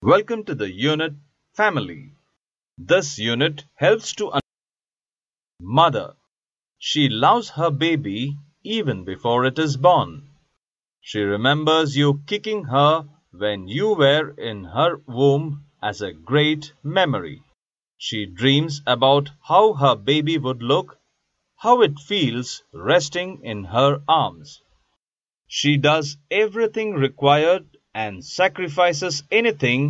Welcome to the unit family. This unit helps to understand mother. She loves her baby even before it is born. She remembers you kicking her when you were in her womb as a great memory. She dreams about how her baby would look, how it feels resting in her arms. She does everything required and sacrifices anything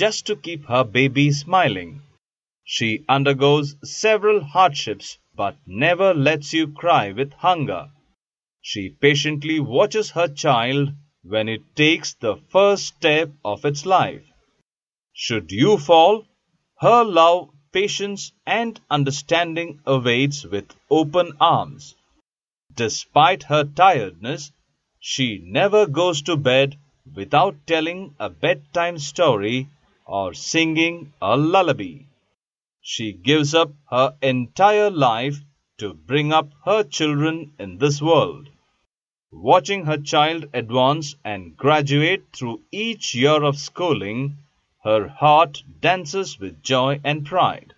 just to keep her baby smiling. She undergoes several hardships but never lets you cry with hunger. She patiently watches her child when it takes the first step of its life. Should you fall, her love, patience, and understanding awaits with open arms. Despite her tiredness, she never goes to bed without telling a bedtime story or singing a lullaby. She gives up her entire life to bring up her children in this world. Watching her child advance and graduate through each year of schooling, her heart dances with joy and pride.